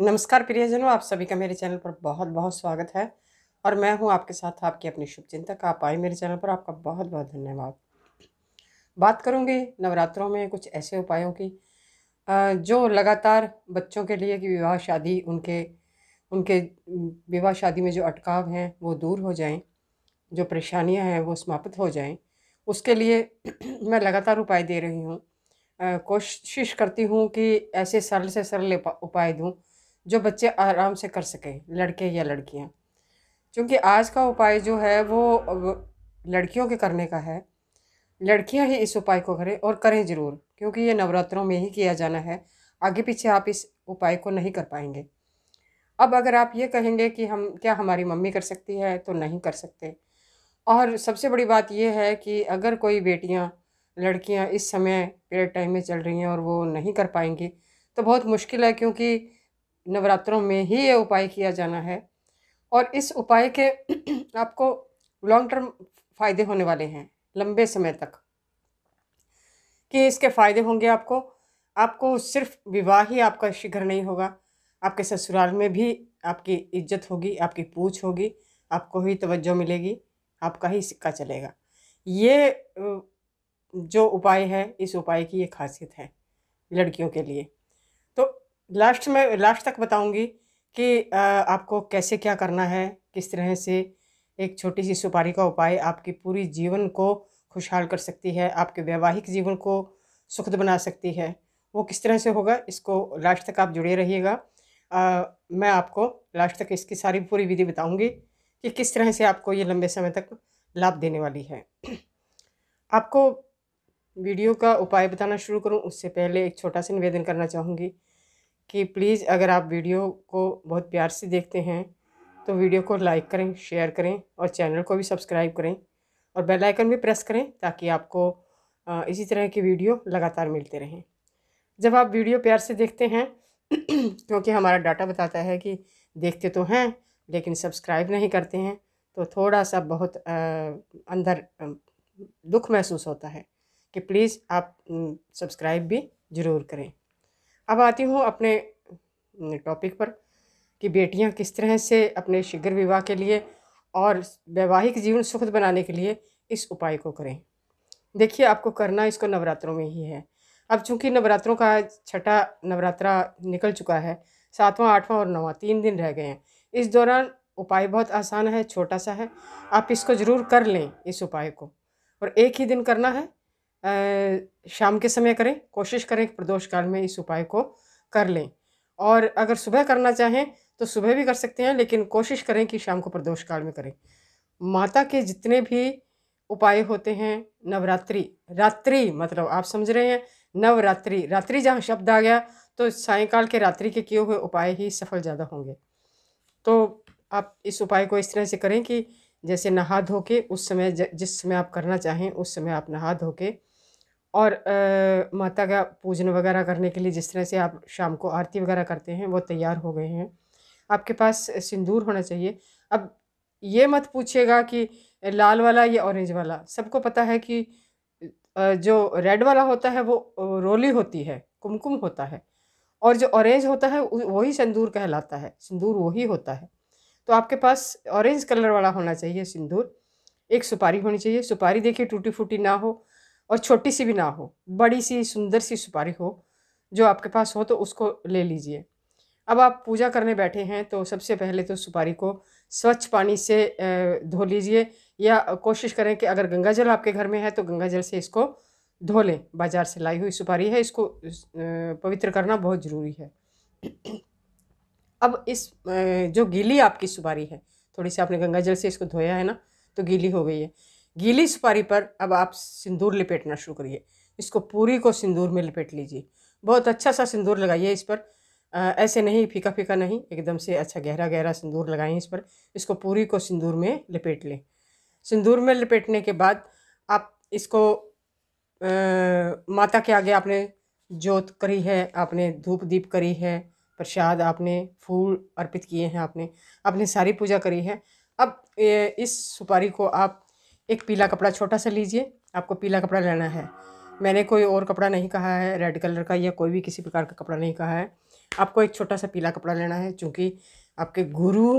नमस्कार प्रियजनों आप सभी का मेरे चैनल पर बहुत बहुत स्वागत है और मैं हूं आपके साथ आपकी अपनी शुभचिंतक आप आए मेरे चैनल पर आपका बहुत बहुत धन्यवाद बात करूंगी नवरात्रों में कुछ ऐसे उपायों की जो लगातार बच्चों के लिए कि विवाह शादी उनके उनके विवाह शादी में जो अटकाव हैं वो दूर हो जाएं जो परेशानियां हैं वो समाप्त हो जाएं उसके लिए मैं लगातार उपाय दे रही हूँ कोशिश करती हूँ कि ऐसे सरल से सरल उपाय दूँ जो बच्चे आराम से कर सकें लड़के या लड़कियाँ क्योंकि आज का उपाय जो है वो लड़कियों के करने का है लड़कियां ही इस उपाय को करें और करें ज़रूर क्योंकि ये नवरात्रों में ही किया जाना है आगे पीछे आप इस उपाय को नहीं कर पाएंगे अब अगर आप ये कहेंगे कि हम क्या हमारी मम्मी कर सकती है तो नहीं कर सकते और सबसे बड़ी बात यह है कि अगर कोई बेटियाँ लड़कियाँ इस समय पीरियड टाइम में चल रही हैं और वो नहीं कर पाएंगी तो बहुत मुश्किल है क्योंकि नवरात्रों में ही ये उपाय किया जाना है और इस उपाय के आपको लॉन्ग टर्म फ़ायदे होने वाले हैं लंबे समय तक कि इसके फ़ायदे होंगे आपको आपको सिर्फ विवाह ही आपका शीघ्र नहीं होगा आपके ससुराल में भी आपकी इज्जत होगी आपकी पूछ होगी आपको ही तवज्जो मिलेगी आपका ही सिक्का चलेगा ये जो उपाय है इस उपाय की ये खासियत है लड़कियों के लिए तो लास्ट में लास्ट तक बताऊंगी कि आपको कैसे क्या करना है किस तरह से एक छोटी सी सुपारी का उपाय आपकी पूरी जीवन को खुशहाल कर सकती है आपके वैवाहिक जीवन को सुखद बना सकती है वो किस तरह से होगा इसको लास्ट तक आप जुड़े रहिएगा मैं आपको लास्ट तक इसकी सारी पूरी विधि बताऊंगी कि किस तरह से आपको ये लंबे समय तक लाभ देने वाली है आपको वीडियो का उपाय बताना शुरू करूं उससे पहले एक छोटा सा निवेदन करना चाहूँगी कि प्लीज़ अगर आप वीडियो को बहुत प्यार से देखते हैं तो वीडियो को लाइक करें शेयर करें और चैनल को भी सब्सक्राइब करें और बेल आइकन भी प्रेस करें ताकि आपको इसी तरह की वीडियो लगातार मिलते रहें जब आप वीडियो प्यार से देखते हैं क्योंकि हमारा डाटा बताता है कि देखते तो हैं लेकिन सब्सक्राइब नहीं करते हैं तो थोड़ा सा बहुत आ, अंदर दुख महसूस होता है कि प्लीज़ आप सब्सक्राइब भी ज़रूर करें अब आती हूँ अपने टॉपिक पर कि बेटियाँ किस तरह से अपने शीघ्र विवाह के लिए और वैवाहिक जीवन सुखद बनाने के लिए इस उपाय को करें देखिए आपको करना इसको नवरात्रों में ही है अब चूंकि नवरात्रों का छठा नवरात्रा निकल चुका है सातवां आठवां और नौवां तीन दिन रह गए हैं इस दौरान उपाय बहुत आसान है छोटा सा है आप इसको ज़रूर कर लें इस उपाय को और एक ही दिन करना है आ, शाम के समय करें कोशिश करें कि प्रदोष काल में इस उपाय को कर लें और अगर सुबह करना चाहें तो सुबह भी कर सकते हैं लेकिन कोशिश करें कि शाम को प्रदोष काल में करें माता के जितने भी उपाय होते हैं नवरात्रि रात्रि मतलब आप समझ रहे हैं नवरात्रि रात्रि जहाँ शब्द आ गया तो सायकाल के रात्रि के किए हुए उपाय ही सफल ज़्यादा होंगे तो आप इस उपाय को इस तरह से करें कि जैसे नहा धो के उस समय जिस समय आप करना चाहें उस समय आप नहा धो के और आ, माता का पूजन वगैरह करने के लिए जिस तरह से आप शाम को आरती वगैरह करते हैं वो तैयार हो गए हैं आपके पास सिंदूर होना चाहिए अब ये मत पूछिएगा कि लाल वाला या ऑरेंज वाला सबको पता है कि जो रेड वाला होता है वो रोली होती है कुमकुम होता है और जो ऑरेंज होता है वही सिंदूर कहलाता है सिंदूर वही होता है तो आपके पास ऑरेंज कलर वाला होना चाहिए सिंदूर एक सुपारी होनी चाहिए सुपारी देखिए टूटी फूटी ना हो और छोटी सी भी ना हो बड़ी सी सुंदर सी सुपारी हो जो आपके पास हो तो उसको ले लीजिए अब आप पूजा करने बैठे हैं तो सबसे पहले तो सुपारी को स्वच्छ पानी से धो लीजिए या कोशिश करें कि अगर गंगा जल आपके घर में है तो गंगा जल से इसको धो लें बाज़ार से लाई हुई सुपारी है इसको पवित्र करना बहुत ज़रूरी है अब इस जो गीली आपकी सुपारी है थोड़ी सी आपने गंगा जल से इसको धोया है ना तो गीली हो गई है गीली सुपारी पर अब आप सिंदूर लपेटना शुरू करिए इसको पूरी को सिंदूर में लपेट लीजिए बहुत अच्छा सा सिंदूर लगाइए इस पर आ, ऐसे नहीं फीका फीका नहीं एकदम से अच्छा गहरा गहरा सिंदूर लगाएं इस पर इसको पूरी को सिंदूर में लपेट लें सिंदूर में लपेटने के बाद आप इसको माता के आगे आपने जोत करी है आपने धूप दीप करी है प्रसाद आपने फूल अर्पित किए हैं आपने आपने सारी पूजा करी है अब इस सुपारी को आप एक पीला कपड़ा छोटा सा लीजिए आपको पीला कपड़ा लेना है मैंने कोई और कपड़ा नहीं कहा है रेड कलर का या कोई भी किसी प्रकार का कपड़ा नहीं कहा है आपको एक छोटा सा पीला कपड़ा लेना है चूँकि आपके गुरु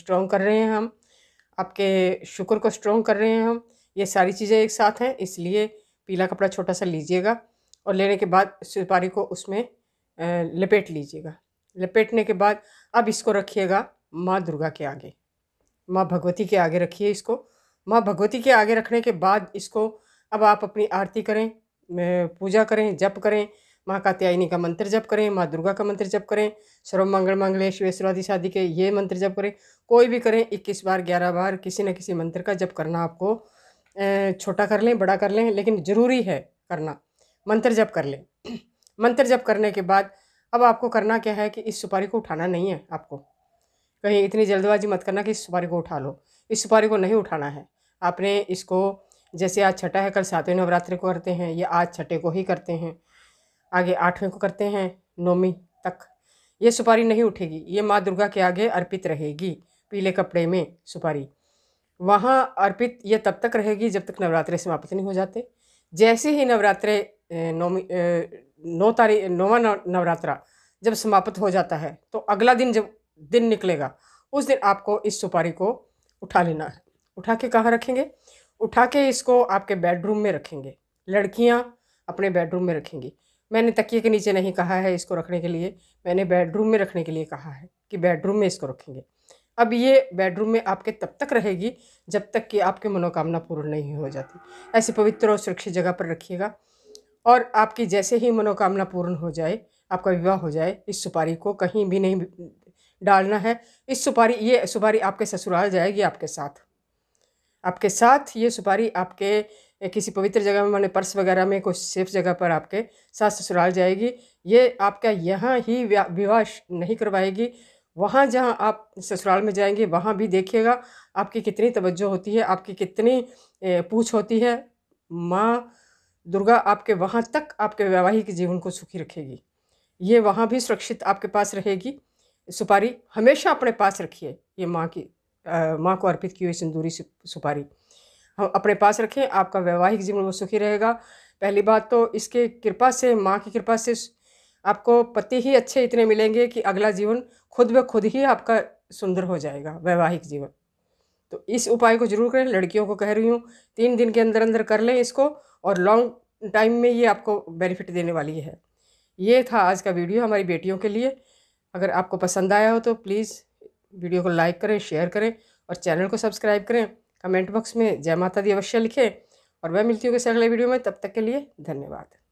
स्ट्रॉन्ग कर रहे हैं हम आपके शुक्र को स्ट्रॉन्ग कर रहे हैं हम ये सारी चीज़ें एक साथ हैं इसलिए पीला कपड़ा छोटा सा लीजिएगा और लेने के बाद सुपारी को उसमें लपेट लीजिएगा लपेटने के बाद अब इसको रखिएगा माँ दुर्गा के आगे माँ भगवती के आगे रखिए इसको माँ भगवती के आगे रखने के बाद इसको अब आप अपनी आरती करें पूजा करें जप करें माँ कात्यायनी का मंत्र जप करें माँ दुर्गा का मंत्र जप करें सर्व मंगल मंगलेश्वरादि शादी के ये मंत्र जप करें कोई भी करें इक्कीस बार ग्यारह बार किसी न किसी मंत्र का जप करना आपको छोटा कर लें बड़ा कर लें लेकिन ज़रूरी है करना मंत्र जप कर लें मंत्र जप करने के बाद अब आपको करना क्या है कि इस सुपारी को उठाना नहीं है आपको कहीं इतनी जल्दबाजी मत करना कि इस सुपारी को उठा लो इस सुपारी को नहीं उठाना है आपने इसको जैसे आज छठा है कल सातवें नवरात्रि को करते हैं या आज छठे को ही करते हैं आगे आठवें को करते हैं नौमी तक ये सुपारी नहीं उठेगी ये माँ दुर्गा के आगे अर्पित रहेगी पीले कपड़े में सुपारी वहाँ अर्पित यह तब तक रहेगी जब तक नवरात्रे समाप्त नहीं हो जाते जैसे ही नवरात्रे नौमी नौ तारीख नौवा नवरात्रा जब समाप्त हो जाता है तो अगला दिन जब दिन निकलेगा उस दिन आपको इस सुपारी को उठा लेना है उठा के कहाँ रखेंगे उठा के इसको आपके बेडरूम में रखेंगे लड़कियाँ अपने बेडरूम में रखेंगी मैंने तकिए के नीचे नहीं कहा है इसको रखने के लिए मैंने बेडरूम में रखने के लिए कहा है कि बेडरूम में इसको रखेंगे अब ये बेडरूम में आपके तब तक रहेगी जब तक कि आपकी मनोकामना पूर्ण नहीं हो जाती ऐसी पवित्र और सुरक्षित जगह पर रखिएगा और आपकी जैसे ही मनोकामना पूर्ण हो जाए आपका विवाह हो जाए इस सुपारी को कहीं भी नहीं डालना है इस सुपारी ये सुपारी आपके ससुराल जाएगी आपके साथ आपके साथ ये सुपारी आपके किसी पवित्र जगह में मैंने पर्स वगैरह में कोई सेफ जगह पर आपके साथ ससुराल जाएगी ये आपका यहाँ ही विवाह नहीं करवाएगी वहाँ जहाँ आप ससुराल में जाएंगे वहाँ भी देखिएगा आपकी कितनी तवज्जो होती है आपकी कितनी पूछ होती है माँ दुर्गा आपके वहाँ तक आपके वैवाहिक जीवन को सुखी रखेगी ये वहाँ भी सुरक्षित आपके पास रहेगी सुपारी हमेशा अपने पास रखिए ये माँ की माँ को अर्पित की हुई सिंदूरी सुपारी हम अपने पास रखें आपका वैवाहिक जीवन वो सुखी रहेगा पहली बात तो इसके कृपा से माँ की कृपा से आपको पति ही अच्छे इतने मिलेंगे कि अगला जीवन खुद ब खुद ही आपका सुंदर हो जाएगा वैवाहिक जीवन तो इस उपाय को जरूर करें लड़कियों को कह रही हूँ तीन दिन के अंदर अंदर कर लें इसको और लॉन्ग टाइम में ये आपको बेनिफिट देने वाली है ये था आज का वीडियो हमारी बेटियों के लिए अगर आपको पसंद आया हो तो प्लीज़ वीडियो को लाइक करें शेयर करें और चैनल को सब्सक्राइब करें कमेंट बॉक्स में जय माता दी अवश्य लिखें और मैं मिलती हूँ किसी अगले वीडियो में तब तक के लिए धन्यवाद